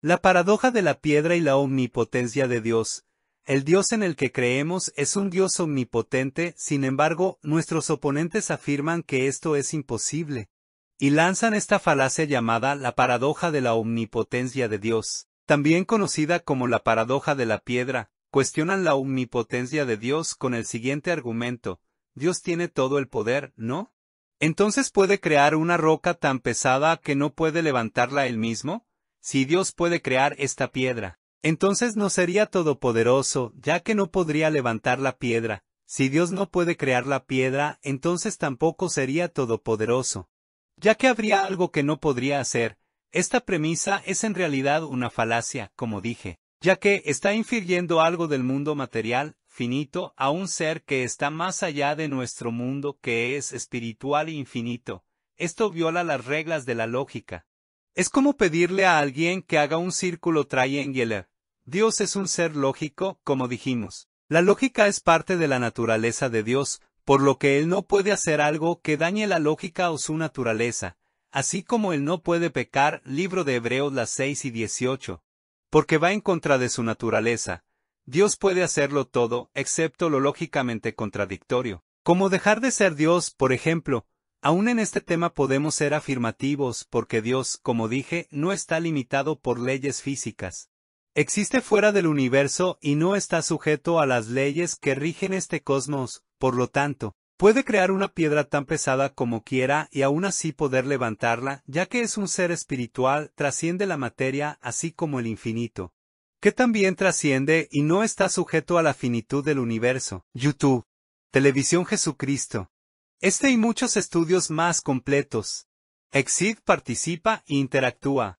La paradoja de la piedra y la omnipotencia de Dios. El Dios en el que creemos es un Dios omnipotente, sin embargo, nuestros oponentes afirman que esto es imposible. Y lanzan esta falacia llamada la paradoja de la omnipotencia de Dios, también conocida como la paradoja de la piedra, cuestionan la omnipotencia de Dios con el siguiente argumento, Dios tiene todo el poder, ¿no? Entonces puede crear una roca tan pesada que no puede levantarla él mismo, si Dios puede crear esta piedra, entonces no sería todopoderoso, ya que no podría levantar la piedra. Si Dios no puede crear la piedra, entonces tampoco sería todopoderoso, ya que habría algo que no podría hacer. Esta premisa es en realidad una falacia, como dije, ya que está infiriendo algo del mundo material, finito, a un ser que está más allá de nuestro mundo que es espiritual e infinito. Esto viola las reglas de la lógica. Es como pedirle a alguien que haga un círculo triangular. Dios es un ser lógico, como dijimos. La lógica es parte de la naturaleza de Dios, por lo que Él no puede hacer algo que dañe la lógica o su naturaleza, así como Él no puede pecar, libro de Hebreos las 6 y 18, porque va en contra de su naturaleza. Dios puede hacerlo todo, excepto lo lógicamente contradictorio, como dejar de ser Dios, por ejemplo, Aún en este tema podemos ser afirmativos porque Dios, como dije, no está limitado por leyes físicas. Existe fuera del universo y no está sujeto a las leyes que rigen este cosmos, por lo tanto, puede crear una piedra tan pesada como quiera y aún así poder levantarla, ya que es un ser espiritual, trasciende la materia así como el infinito, que también trasciende y no está sujeto a la finitud del universo. YouTube. Televisión Jesucristo. Este y muchos estudios más completos. Exit participa e interactúa.